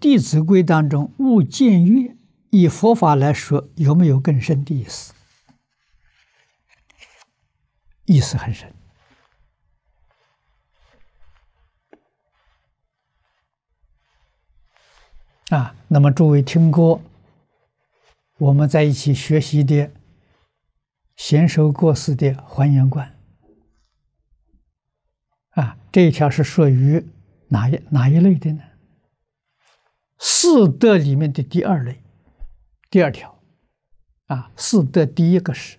《弟子规》当中“勿见月”，以佛法来说，有没有更深的意思？意思很深啊。那么诸位听过我们在一起学习的《贤首过世的还原观》啊，这一条是属于哪一哪一类的呢？四德里面的第二类，第二条，啊，四德第一个是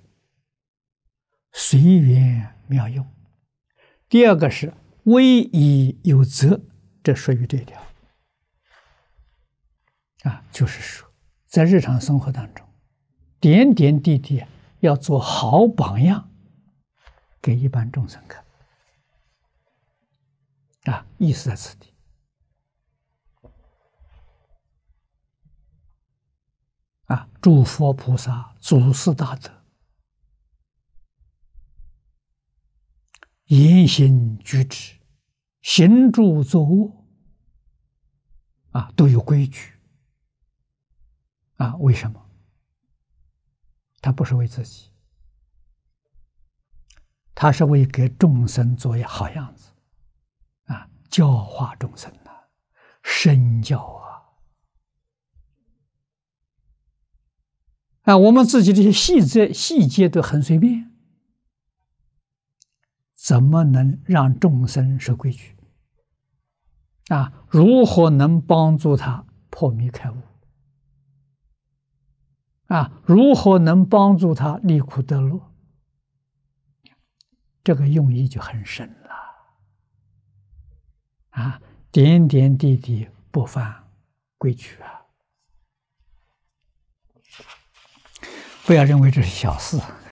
随缘妙用，第二个是威仪有则，这属于这条，啊，就是说，在日常生活当中，点点滴滴要做好榜样，给一般众生看，啊，意思在此地。啊！诸佛菩萨、祖师大德，言行举止、行住坐卧，啊，都有规矩。啊，为什么？他不是为自己，他是为给众生做一好样子，啊，教化众生呐，身教。那我们自己这些细节细节都很随便，怎么能让众生守规矩？啊，如何能帮助他破迷开悟？啊，如何能帮助他离苦得乐？这个用意就很深了。啊，点点滴滴不犯规矩啊。不要认为这是小事。